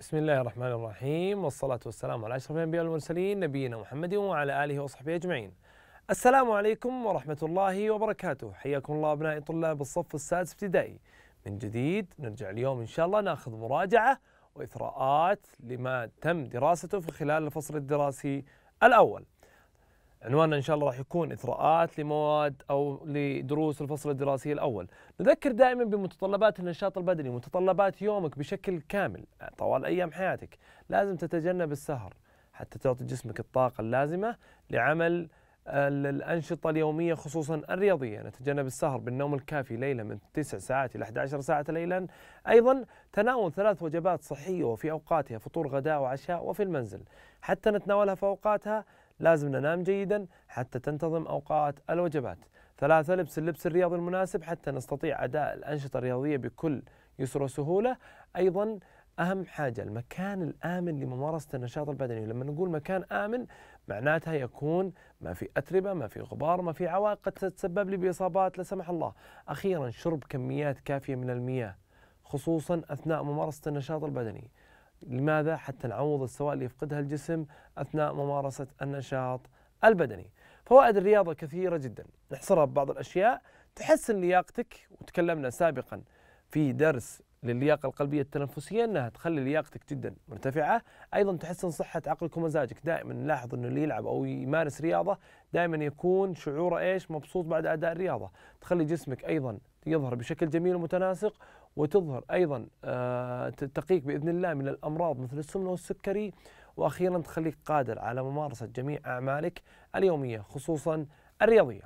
بسم الله الرحمن الرحيم والصلاة والسلام على أشرف الأنبياء والمرسلين نبينا محمد وعلى آله وصحبه أجمعين السلام عليكم ورحمة الله وبركاته حياكم الله أبنائي طلاب الصف السادس ابتدائي من جديد نرجع اليوم إن شاء الله ناخذ مراجعة وإثراءات لما تم دراسته في خلال الفصل الدراسي الأول عنواننا ان شاء الله راح يكون اثراءات لمواد او لدروس الفصل الدراسي الاول. نذكر دائما بمتطلبات النشاط البدني، متطلبات يومك بشكل كامل طوال ايام حياتك، لازم تتجنب السهر حتى تعطي جسمك الطاقه اللازمه لعمل الانشطه اليوميه خصوصا الرياضيه، نتجنب السهر بالنوم الكافي ليلا من 9 ساعات الى 11 ساعه ليلا، ايضا تناول ثلاث وجبات صحيه وفي اوقاتها فطور غداء وعشاء وفي المنزل، حتى نتناولها في اوقاتها لازم ننام جيدا حتى تنتظم أوقات الوجبات ثلاثة لبس اللبس الرياضي المناسب حتى نستطيع أداء الأنشطة الرياضية بكل يسر وسهولة أيضا أهم حاجة المكان الآمن لممارسة النشاط البدني لما نقول مكان آمن معناتها يكون ما في أتربة ما في غبار ما في عوائق قد تتسبب لي بإصابات لا سمح الله أخيرا شرب كميات كافية من المياه خصوصا أثناء ممارسة النشاط البدني لماذا؟ حتى نعوض السوائل اللي يفقدها الجسم أثناء ممارسة النشاط البدني فوائد الرياضة كثيرة جدا نحصرها ببعض الأشياء تحسن لياقتك وتكلمنا سابقا في درس للياقة القلبية التنفسية أنها تخلي لياقتك جدا مرتفعة أيضا تحسن صحة عقلك ومزاجك دائما نلاحظ أنه اللي يلعب أو يمارس رياضة دائما يكون شعوره إيش مبسوط بعد أداء الرياضة تخلي جسمك أيضا يظهر بشكل جميل ومتناسق وتظهر أيضا آه، تقيك بإذن الله من الأمراض مثل السمنة والسكري وأخيرا تخليك قادر على ممارسة جميع أعمالك اليومية خصوصا الرياضية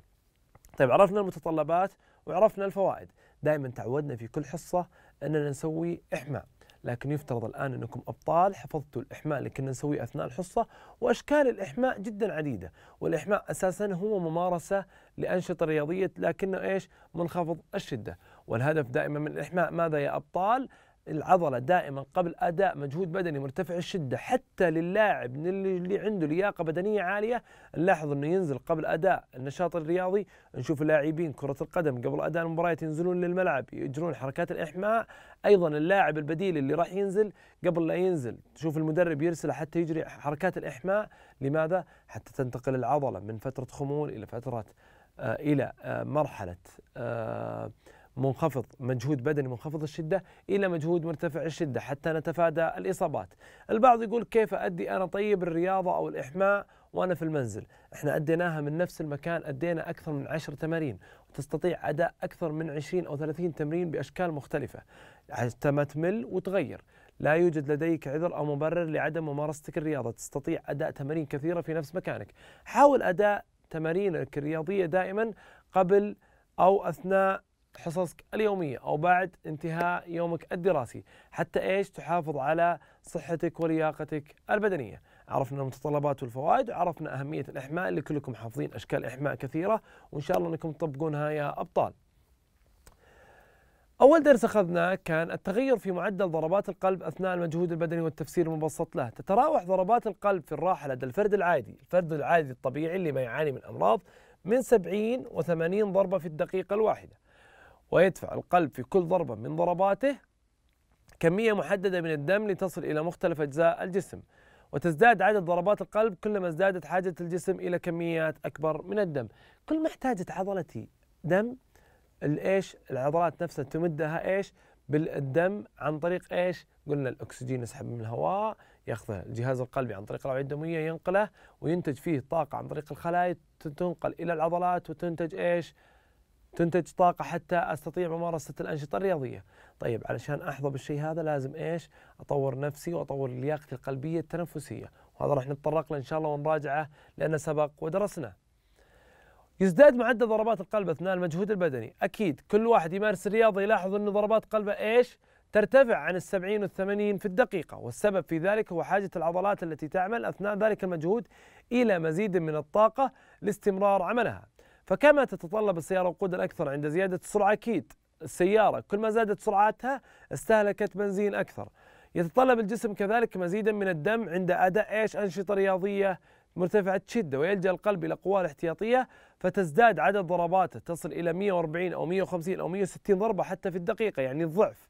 طيب عرفنا المتطلبات وعرفنا الفوائد دائما تعودنا في كل حصة أننا نسوي إحماء لكن يفترض الآن أنكم أبطال حفظتوا الإحماء اللي كنا نسويه أثناء الحصة وأشكال الإحماء جدا عديدة والإحماء أساسا هو ممارسة لأنشطة رياضية لكنه إيش منخفض الشدة والهدف دائما من الإحماء ماذا يا أبطال العضله دائما قبل اداء مجهود بدني مرتفع الشده حتى للاعب اللي عنده لياقه بدنيه عاليه نلاحظ انه ينزل قبل اداء النشاط الرياضي نشوف لاعبين كره القدم قبل اداء المباريات ينزلون للملعب يجرون حركات الاحماء ايضا اللاعب البديل اللي راح ينزل قبل لا ينزل تشوف المدرب يرسله حتى يجري حركات الاحماء لماذا حتى تنتقل العضله من فتره خمول الى فتره آه الى آه مرحله آه منخفض مجهود بدني منخفض الشدة إلى مجهود مرتفع الشدة حتى نتفادى الإصابات البعض يقول كيف أدي أنا طيب الرياضة أو الإحماء وأنا في المنزل إحنا أديناها من نفس المكان أدينا أكثر من عشر تمارين وتستطيع أداء أكثر من عشرين أو ثلاثين تمرين بأشكال مختلفة حتى ما تمل وتغير لا يوجد لديك عذر أو مبرر لعدم ممارستك الرياضة تستطيع أداء تمارين كثيرة في نفس مكانك حاول أداء تمارينك الرياضية دائما قبل أو أثناء حصصك اليومية أو بعد انتهاء يومك الدراسي حتى إيش تحافظ على صحتك ولياقتك البدنية عرفنا المتطلبات والفوائد وعرفنا أهمية الإحماء اللي كلكم حافظين أشكال إحماء كثيرة وإن شاء الله أنكم تطبقونها يا أبطال أول درس أخذناه كان التغير في معدل ضربات القلب أثناء المجهود البدني والتفسير المبسط له، تتراوح ضربات القلب في الراحة لدى الفرد العادي، الفرد العادي الطبيعي اللي ما يعاني من أمراض من 70 و80 ضربة في الدقيقة الواحدة، ويدفع القلب في كل ضربة من ضرباته كمية محددة من الدم لتصل إلى مختلف أجزاء الجسم وتزداد عدد ضربات القلب كلما ازدادت حاجة الجسم إلى كميات أكبر من الدم كل ما احتاجت عضلتي دم الايش العضلات نفسها تمدها ايش بالدم عن طريق ايش قلنا الاكسجين يسحب من الهواء ياخذه الجهاز القلبي عن طريق الاوعيه الدمويه ينقله وينتج فيه طاقه عن طريق الخلايا تنقل الى العضلات وتنتج ايش تنتج طاقة حتى أستطيع ممارسة الأنشطة الرياضية طيب علشان أحظى بالشيء هذا لازم إيش أطور نفسي وأطور لياقتي القلبية التنفسية وهذا راح نتطرق له إن شاء الله ونراجعه لأنه سبق ودرسنا يزداد معدل ضربات القلب أثناء المجهود البدني أكيد كل واحد يمارس الرياضة يلاحظ أن ضربات قلبه إيش ترتفع عن السبعين والثمانين في الدقيقة والسبب في ذلك هو حاجة العضلات التي تعمل أثناء ذلك المجهود إلى مزيد من الطاقة لاستمرار عملها فكما تتطلب السيارة وقودا أكثر عند زيادة السرعة أكيد السيارة كل ما زادت سرعتها استهلكت بنزين أكثر يتطلب الجسم كذلك مزيدا من الدم عند أداء إيش أنشطة رياضية مرتفعة شدة ويلجأ القلب إلى قواه الاحتياطية فتزداد عدد ضرباته تصل إلى 140 أو 150 أو 160 ضربة حتى في الدقيقة يعني الضعف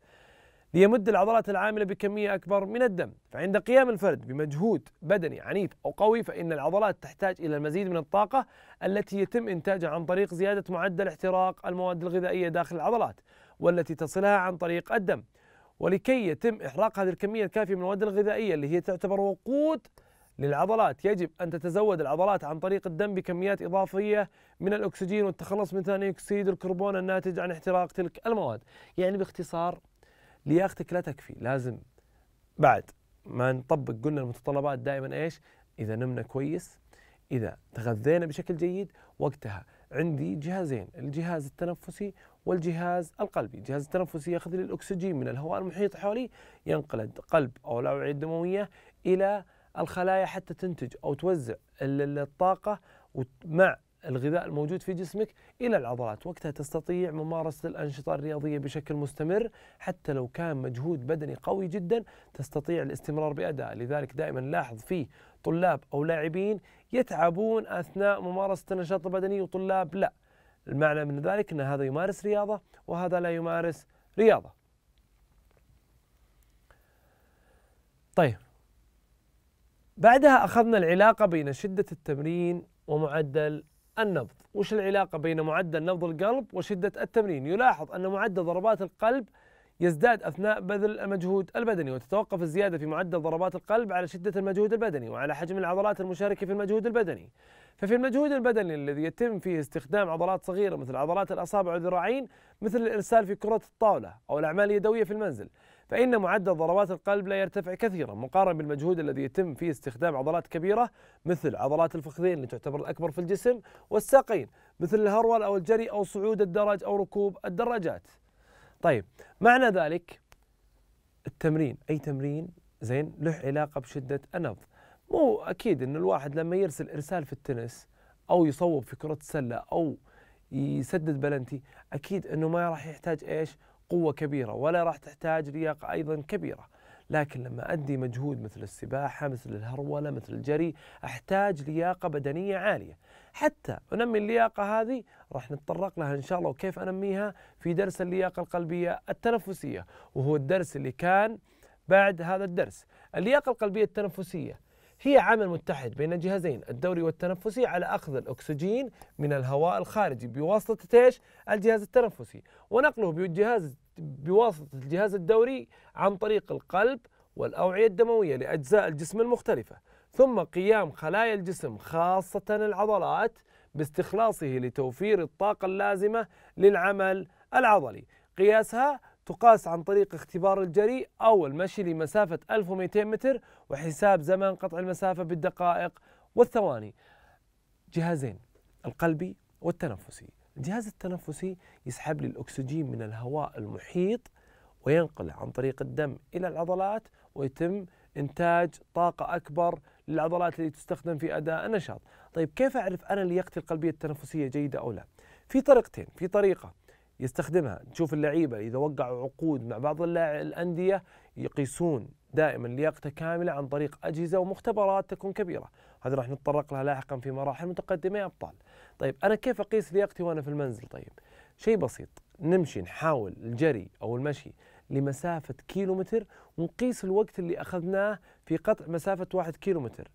ليمد العضلات العاملة بكمية أكبر من الدم فعند قيام الفرد بمجهود بدني عنيف أو قوي فإن العضلات تحتاج إلى المزيد من الطاقة التي يتم إنتاجها عن طريق زيادة معدل احتراق المواد الغذائية داخل العضلات والتي تصلها عن طريق الدم ولكي يتم إحراق هذه الكمية الكافية من المواد الغذائية اللي هي تعتبر وقود للعضلات يجب أن تتزود العضلات عن طريق الدم بكميات إضافية من الأكسجين والتخلص من ثاني أكسيد الكربون الناتج عن احتراق تلك المواد يعني باختصار لياقتك لا تكفي لازم بعد ما نطبق قلنا المتطلبات دائما ايش؟ اذا نمنا كويس اذا تغذينا بشكل جيد وقتها عندي جهازين الجهاز التنفسي والجهاز القلبي الجهاز التنفسي ياخذ لي الاكسجين من الهواء المحيط حولي ينقل القلب او الاوعيه الدمويه الى الخلايا حتى تنتج او توزع الطاقه مع الغذاء الموجود في جسمك إلى العضلات وقتها تستطيع ممارسة الأنشطة الرياضية بشكل مستمر حتى لو كان مجهود بدني قوي جدا تستطيع الاستمرار بأداء لذلك دائما لاحظ فيه طلاب أو لاعبين يتعبون أثناء ممارسة النشاط البدني وطلاب لا المعنى من ذلك أن هذا يمارس رياضة وهذا لا يمارس رياضة طيب بعدها أخذنا العلاقة بين شدة التمرين ومعدل النبض وش العلاقة بين معدل نبض القلب وشدة التمرين يلاحظ أن معدل ضربات القلب يزداد أثناء بذل المجهود البدني وتتوقف الزيادة في معدل ضربات القلب على شدة المجهود البدني وعلى حجم العضلات المشاركة في المجهود البدني ففي المجهود البدني الذي يتم فيه استخدام عضلات صغيرة مثل عضلات الأصابع والذراعين مثل الإرسال في كرة الطاولة أو الأعمال اليدوية في المنزل فإن معدل ضربات القلب لا يرتفع كثيرا مقارنة بالمجهود الذي يتم في استخدام عضلات كبيرة مثل عضلات الفخذين اللي تعتبر الأكبر في الجسم والساقين مثل الهرول أو الجري أو صعود الدرج أو ركوب الدراجات طيب معنى ذلك التمرين أي تمرين زين له علاقة بشدة النبض مو أكيد أن الواحد لما يرسل إرسال في التنس أو يصوب في كرة السلة أو يسدد بلنتي أكيد أنه ما راح يحتاج إيش قوة كبيرة ولا راح تحتاج لياقة أيضا كبيرة لكن لما أدي مجهود مثل السباحة مثل الهرولة مثل الجري أحتاج لياقة بدنية عالية حتى أنمي اللياقة هذه راح نتطرق لها إن شاء الله وكيف أنميها في درس اللياقة القلبية التنفسية وهو الدرس اللي كان بعد هذا الدرس اللياقة القلبية التنفسية هي عمل متحد بين الجهازين الدوري والتنفسي على أخذ الأكسجين من الهواء الخارجي بواسطة إيش؟ الجهاز التنفسي ونقله بالجهاز بواسطة الجهاز الدوري عن طريق القلب والأوعية الدموية لأجزاء الجسم المختلفة ثم قيام خلايا الجسم خاصة العضلات باستخلاصه لتوفير الطاقة اللازمة للعمل العضلي قياسها تقاس عن طريق اختبار الجري أو المشي لمسافة 1200 متر وحساب زمن قطع المسافة بالدقائق والثواني جهازين القلبي والتنفسي الجهاز التنفسي يسحب لي الأكسجين من الهواء المحيط وينقله عن طريق الدم إلى العضلات ويتم إنتاج طاقة أكبر للعضلات اللي تستخدم في أداء النشاط طيب كيف أعرف أنا لياقتي القلبية التنفسية جيدة أو لا في طريقتين في طريقة يستخدمها تشوف اللعيبة إذا وقعوا عقود مع بعض الأندية يقيسون دائما لياقته كاملة عن طريق أجهزة ومختبرات تكون كبيرة هذا راح نتطرق لها لاحقا في مراحل متقدمة يا أبطال طيب أنا كيف أقيس لياقتي وأنا في المنزل طيب شيء بسيط نمشي نحاول الجري أو المشي لمسافة كيلومتر ونقيس الوقت اللي أخذناه في قطع مسافة واحد كيلومتر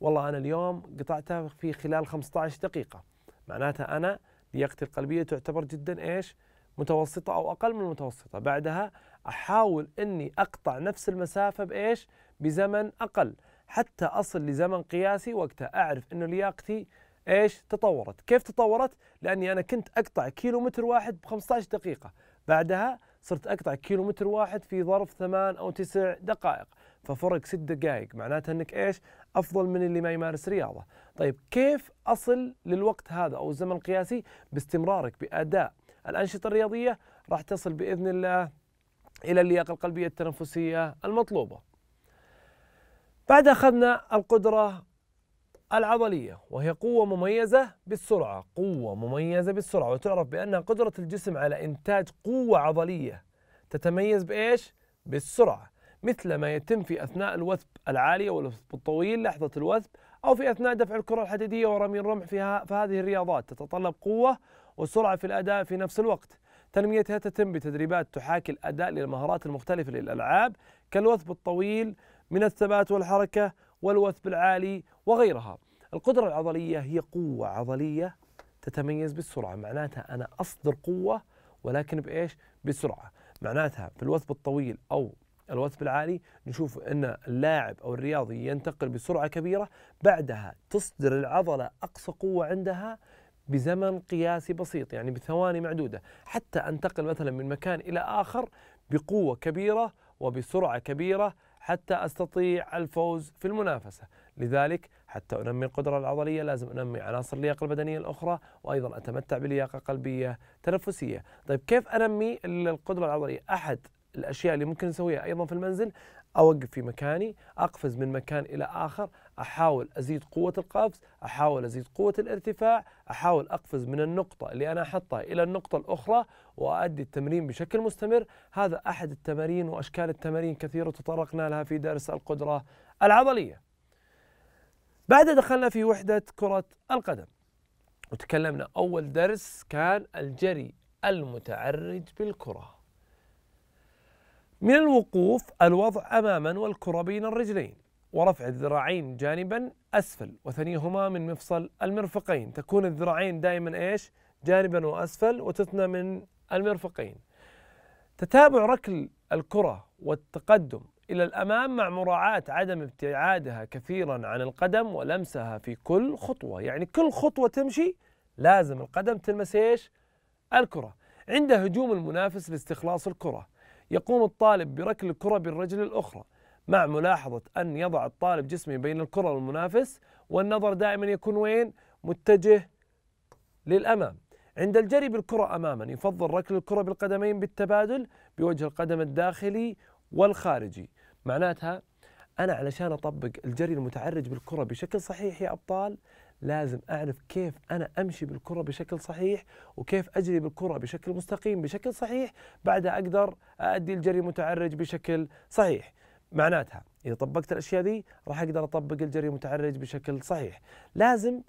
والله أنا اليوم قطعتها في خلال 15 دقيقة معناتها أنا لياقتي القلبية تعتبر جدا إيش؟ متوسطة أو أقل من المتوسطة بعدها أحاول أني أقطع نفس المسافة بإيش؟ بزمن أقل حتى أصل لزمن قياسي وقتها أعرف أنه لياقتي إيش؟ تطورت كيف تطورت؟ لأني أنا كنت أقطع كيلو متر واحد ب 15 دقيقة بعدها صرت أقطع كيلو متر واحد في ظرف ثمان أو تسع دقائق ففرق ست دقائق معناتها أنك إيش؟ أفضل من اللي ما يمارس رياضة طيب كيف أصل للوقت هذا أو الزمن القياسي باستمرارك بأداء الأنشطة الرياضية راح تصل بإذن الله إلى اللياقة القلبية التنفسية المطلوبة بعدها أخذنا القدرة العضلية وهي قوة مميزة بالسرعة قوة مميزة بالسرعة وتعرف بأنها قدرة الجسم على إنتاج قوة عضلية تتميز بإيش؟ بالسرعة مثل ما يتم في أثناء الوثب العالي والوثب الطويل لحظة الوثب أو في أثناء دفع الكرة الحديدية ورمي الرمح فيها فهذه الرياضات تتطلب قوة وسرعة في الأداء في نفس الوقت تنميتها تتم بتدريبات تحاكي الأداء للمهارات المختلفة للألعاب كالوثب الطويل من الثبات والحركة والوثب العالي وغيرها القدرة العضلية هي قوة عضلية تتميز بالسرعة معناتها أنا أصدر قوة ولكن بإيش؟ بسرعة معناتها في الوثب الطويل أو الوثب العالي نشوف ان اللاعب او الرياضي ينتقل بسرعه كبيره بعدها تصدر العضله اقصى قوه عندها بزمن قياسي بسيط يعني بثواني معدوده حتى انتقل مثلا من مكان الى اخر بقوه كبيره وبسرعه كبيره حتى استطيع الفوز في المنافسه، لذلك حتى انمي القدره العضليه لازم انمي عناصر اللياقه البدنيه الاخرى وايضا اتمتع بلياقه قلبيه تنفسيه، طيب كيف انمي القدره العضليه؟ احد الاشياء اللي ممكن اسويها ايضا في المنزل اوقف في مكاني اقفز من مكان الى اخر احاول ازيد قوه القفز احاول ازيد قوه الارتفاع احاول اقفز من النقطه اللي انا احطها الى النقطه الاخرى وادي التمرين بشكل مستمر هذا احد التمارين واشكال التمارين كثيره تطرقنا لها في درس القدره العضليه بعد دخلنا في وحده كره القدم وتكلمنا اول درس كان الجري المتعرج بالكره من الوقوف الوضع أماما والكرة بين الرجلين ورفع الذراعين جانبا أسفل وثنيهما من مفصل المرفقين تكون الذراعين دائما إيش جانبا وأسفل وتثنى من المرفقين تتابع ركل الكرة والتقدم إلى الأمام مع مراعاة عدم ابتعادها كثيرا عن القدم ولمسها في كل خطوة يعني كل خطوة تمشي لازم القدم تلمس إيش الكرة عند هجوم المنافس لاستخلاص الكرة يقوم الطالب بركل الكرة بالرجل الأخرى مع ملاحظة أن يضع الطالب جسمه بين الكرة والمنافس والنظر دائما يكون وين؟ متجه للأمام عند الجري بالكرة أماما يفضل ركل الكرة بالقدمين بالتبادل بوجه القدم الداخلي والخارجي معناتها أنا علشان أطبق الجري المتعرج بالكرة بشكل صحيح يا أبطال لازم أعرف كيف أنا أمشي بالكرة بشكل صحيح وكيف أجري بالكرة بشكل مستقيم بشكل صحيح بعدها أقدر أؤدي الجري متعرج بشكل صحيح معناتها إذا طبقت الأشياء ذي راح أقدر أطبق الجري متعرج بشكل صحيح لازم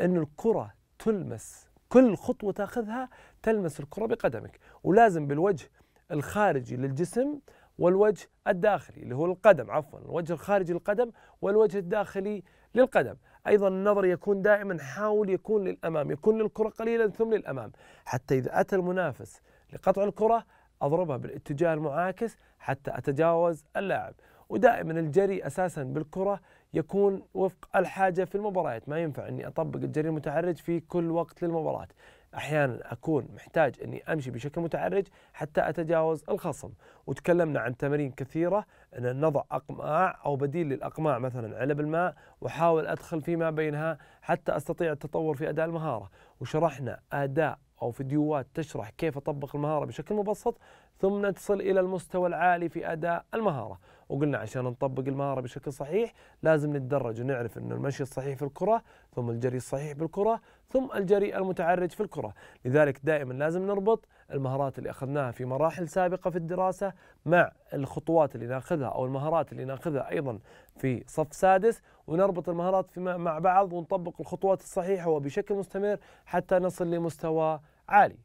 أن الكرة تلمس كل خطوة تاخذها تلمس الكرة بقدمك ولازم بالوجه الخارجي للجسم والوجه الداخلي اللي هو القدم عفوا الوجه الخارجي للقدم والوجه الداخلي للقدم أيضا النظر يكون دائما حاول يكون للأمام يكون للكرة قليلا ثم للأمام حتى إذا أتى المنافس لقطع الكرة أضربها بالاتجاه المعاكس حتى أتجاوز اللاعب ودائما الجري أساسا بالكرة يكون وفق الحاجة في المباريات ما ينفع أني أطبق الجري المتعرج في كل وقت للمباراة احيانا اكون محتاج اني امشي بشكل متعرج حتى اتجاوز الخصم وتكلمنا عن تمارين كثيره ان نضع اقماع او بديل للاقماع مثلا علب الماء واحاول ادخل فيما بينها حتى استطيع التطور في اداء المهاره وشرحنا اداء او فيديوهات تشرح كيف اطبق المهاره بشكل مبسط ثم نصل إلى المستوى العالي في أداء المهارة وقلنا عشان نطبق المهارة بشكل صحيح لازم نتدرج ونعرف أن المشي الصحيح في الكرة ثم الجري الصحيح بالكرة ثم الجري المتعرج في الكرة لذلك دائما لازم نربط المهارات اللي أخذناها في مراحل سابقة في الدراسة مع الخطوات اللي ناخذها أو المهارات اللي ناخذها أيضا في صف سادس ونربط المهارات مع بعض ونطبق الخطوات الصحيحة وبشكل مستمر حتى نصل لمستوى عالي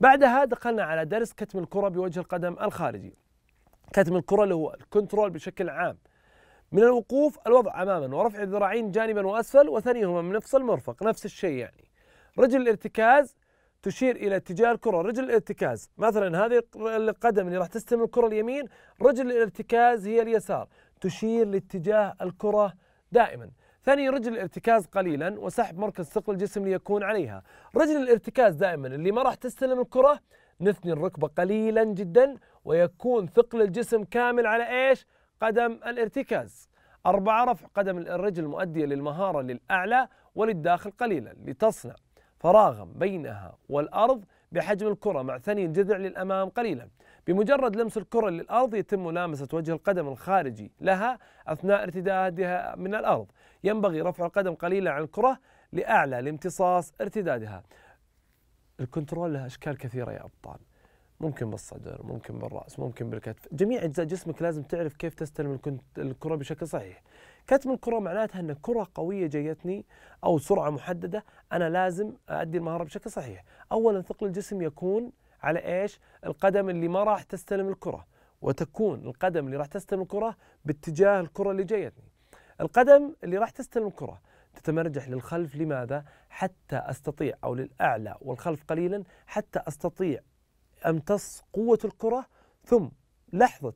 بعدها دخلنا على درس كتم الكرة بوجه القدم الخارجي كتم الكرة اللي هو الكنترول بشكل عام من الوقوف الوضع أماما ورفع الذراعين جانبا وأسفل وثنيهما من نفس المرفق نفس الشيء يعني رجل الارتكاز تشير الى اتجاه الكره رجل الارتكاز مثلا هذه القدم اللي راح تستلم الكره اليمين رجل الارتكاز هي اليسار تشير لاتجاه الكره دائما ثاني رجل الارتكاز قليلا وسحب مركز ثقل الجسم ليكون عليها رجل الارتكاز دائما اللي ما راح تستلم الكرة نثني الركبة قليلا جدا ويكون ثقل الجسم كامل على ايش قدم الارتكاز أربعة رفع قدم الرجل المؤدية للمهارة للأعلى وللداخل قليلا لتصنع فراغا بينها والأرض بحجم الكرة مع ثني الجذع للأمام قليلا بمجرد لمس الكرة للأرض يتم ملامسة وجه القدم الخارجي لها أثناء ارتدادها من الأرض ينبغي رفع القدم قليلا عن الكرة لأعلى لامتصاص ارتدادها الكنترول له أشكال كثيرة يا أبطال ممكن بالصدر ممكن بالرأس ممكن بالكتف جميع أجزاء جسمك لازم تعرف كيف تستلم الكرة بشكل صحيح كتم الكره معناتها ان كره قويه جايتني او سرعه محدده انا لازم ادي المهاره بشكل صحيح اولا ثقل الجسم يكون على ايش القدم اللي ما راح تستلم الكره وتكون القدم اللي راح تستلم الكره باتجاه الكره اللي جايتني القدم اللي راح تستلم الكره تتمرجح للخلف لماذا حتى استطيع او للاعلى والخلف قليلا حتى استطيع امتص قوه الكره ثم لحظه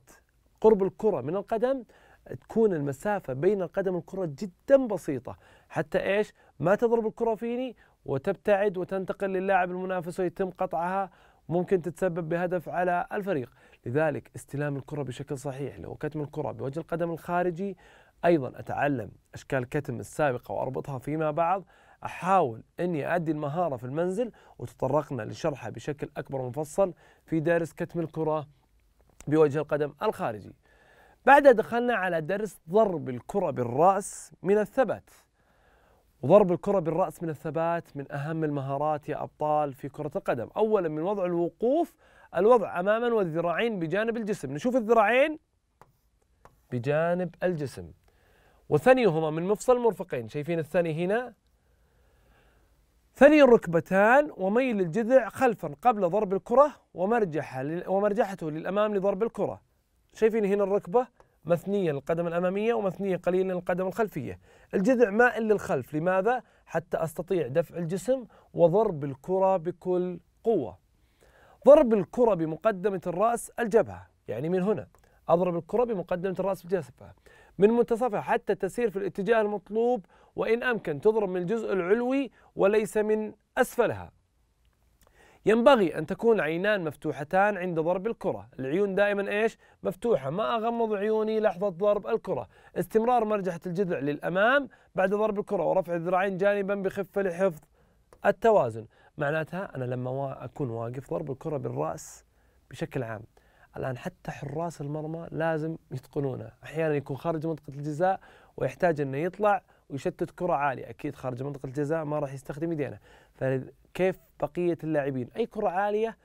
قرب الكره من القدم تكون المسافة بين القدم والكرة جدا بسيطة حتى إيش ما تضرب الكرة فيني وتبتعد وتنتقل للاعب المنافس ويتم قطعها ممكن تتسبب بهدف على الفريق لذلك استلام الكرة بشكل صحيح لو كتم الكرة بوجه القدم الخارجي أيضا أتعلم أشكال كتم السابقة وأربطها فيما بعد أحاول أني أدي المهارة في المنزل وتطرقنا لشرحها بشكل أكبر ومفصل في دارس كتم الكرة بوجه القدم الخارجي بعدها دخلنا على درس ضرب الكرة بالرأس من الثبات وضرب الكرة بالرأس من الثبات من أهم المهارات يا أبطال في كرة القدم أولا من وضع الوقوف الوضع أماما والذراعين بجانب الجسم نشوف الذراعين بجانب الجسم وثنيهما من مفصل المرفقين شايفين الثني هنا ثني الركبتان وميل الجذع خلفا قبل ضرب الكرة ومرجحة ومرجحته للأمام لضرب الكرة شايفين هنا الركبة مثنية للقدم الأمامية ومثنية قليلا للقدم الخلفية الجذع مائل للخلف لماذا؟ حتى أستطيع دفع الجسم وضرب الكرة بكل قوة ضرب الكرة بمقدمة الرأس الجبهة يعني من هنا أضرب الكرة بمقدمة الرأس الجبهة من منتصفها حتى تسير في الاتجاه المطلوب وإن أمكن تضرب من الجزء العلوي وليس من أسفلها ينبغي أن تكون عينان مفتوحتان عند ضرب الكرة العيون دائما إيش مفتوحة ما أغمض عيوني لحظة ضرب الكرة استمرار مرجحة الجذع للأمام بعد ضرب الكرة ورفع الذراعين جانبا بخفة لحفظ التوازن معناتها أنا لما أكون واقف ضرب الكرة بالرأس بشكل عام الآن حتى حراس المرمى لازم يتقنونه أحيانا يكون خارج منطقة الجزاء ويحتاج انه يطلع ويشتت كره عاليه اكيد خارج منطقه الجزاء ما راح يستخدم يدينه فكيف بقيه اللاعبين اي كره عاليه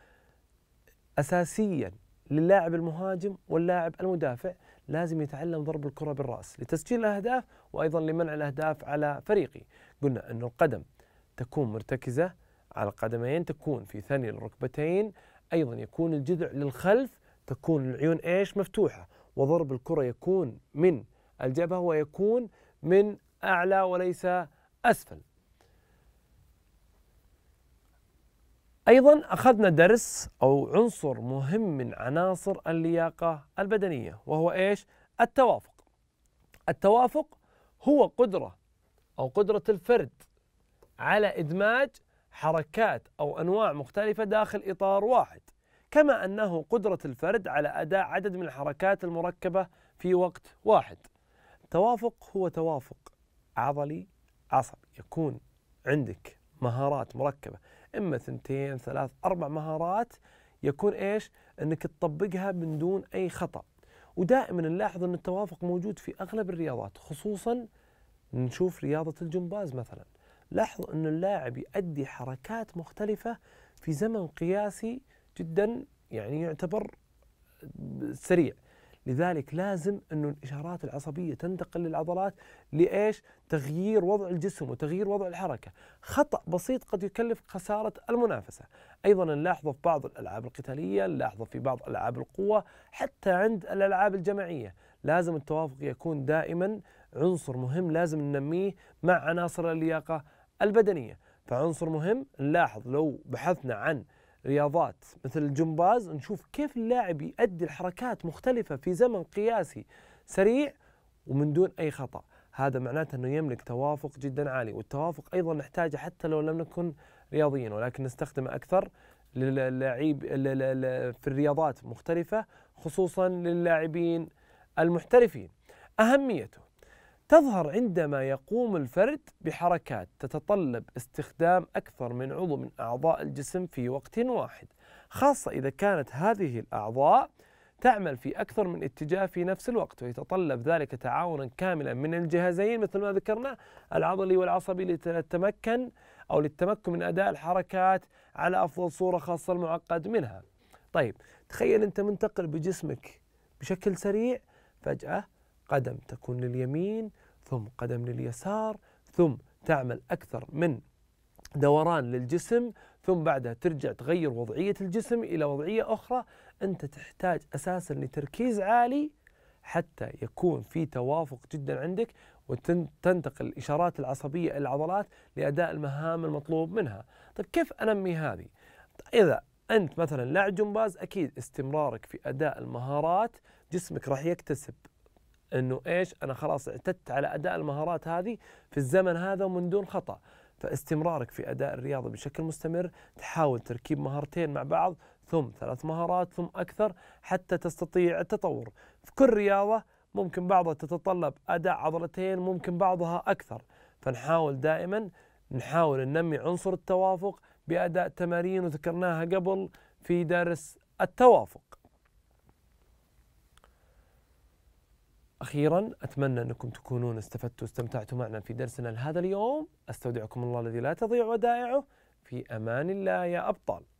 اساسيا للاعب المهاجم واللاعب المدافع لازم يتعلم ضرب الكره بالراس لتسجيل الاهداف وايضا لمنع الاهداف على فريقي قلنا ان القدم تكون مرتكزه على القدمين تكون في ثني الركبتين ايضا يكون الجذع للخلف تكون العيون ايش مفتوحه وضرب الكره يكون من الجبهة ويكون من أعلى وليس أسفل أيضا أخذنا درس أو عنصر مهم من عناصر اللياقة البدنية وهو إيش؟ التوافق التوافق هو قدرة أو قدرة الفرد على إدماج حركات أو أنواع مختلفة داخل إطار واحد كما أنه قدرة الفرد على أداء عدد من الحركات المركبة في وقت واحد التوافق هو توافق عضلي عصبي يكون عندك مهارات مركبة إما ثنتين ثلاث أربع مهارات يكون إيش أنك تطبقها من دون أي خطأ ودائما نلاحظ أن التوافق موجود في أغلب الرياضات خصوصا نشوف رياضة الجمباز مثلا لاحظوا أن اللاعب يؤدي حركات مختلفة في زمن قياسي جدا يعني يعتبر سريع لذلك لازم انه الإشارات العصبية تنتقل للعضلات لإيش؟ تغيير وضع الجسم وتغيير وضع الحركة خطأ بسيط قد يكلف خسارة المنافسة أيضا نلاحظه في بعض الألعاب القتالية نلاحظه في بعض ألعاب القوة حتى عند الألعاب الجماعية لازم التوافق يكون دائما عنصر مهم لازم ننميه مع عناصر اللياقة البدنية فعنصر مهم نلاحظ لو بحثنا عن رياضات مثل الجمباز نشوف كيف اللاعب يؤدي الحركات مختلفة في زمن قياسي سريع ومن دون أي خطأ هذا معناته أنه يملك توافق جدا عالي والتوافق أيضا نحتاجه حتى لو لم نكن رياضيين ولكن نستخدمه أكثر للاعيب في الرياضات مختلفة خصوصا للاعبين المحترفين أهميته تظهر عندما يقوم الفرد بحركات تتطلب استخدام أكثر من عضو من أعضاء الجسم في وقت واحد خاصة إذا كانت هذه الأعضاء تعمل في أكثر من اتجاه في نفس الوقت ويتطلب ذلك تعاونا كاملا من الجهازين مثل ما ذكرنا العضلي والعصبي لتتمكن أو للتمكن من أداء الحركات على أفضل صورة خاصة المعقد منها طيب تخيل أنت منتقل بجسمك بشكل سريع فجأة قدم تكون لليمين ثم قدم لليسار ثم تعمل أكثر من دوران للجسم ثم بعدها ترجع تغير وضعية الجسم إلى وضعية أخرى أنت تحتاج أساسا لتركيز عالي حتى يكون في توافق جدا عندك وتنتقل الإشارات العصبية الى العضلات لأداء المهام المطلوب منها طيب كيف أنمي هذه؟ إذا أنت مثلا لاعب جمباز أكيد استمرارك في أداء المهارات جسمك راح يكتسب انه ايش انا خلاص اعتدت على اداء المهارات هذه في الزمن هذا ومن دون خطا فاستمرارك في اداء الرياضه بشكل مستمر تحاول تركيب مهارتين مع بعض ثم ثلاث مهارات ثم اكثر حتى تستطيع التطور في كل رياضه ممكن بعضها تتطلب اداء عضلتين ممكن بعضها اكثر فنحاول دائما نحاول ننمي عنصر التوافق باداء تمارين وذكرناها قبل في درس التوافق أخيرا أتمنى أنكم تكونون استفدتوا واستمتعتوا معنا في درسنا لهذا اليوم أستودعكم الله الذي لا تضيع ودائعه في أمان الله يا أبطال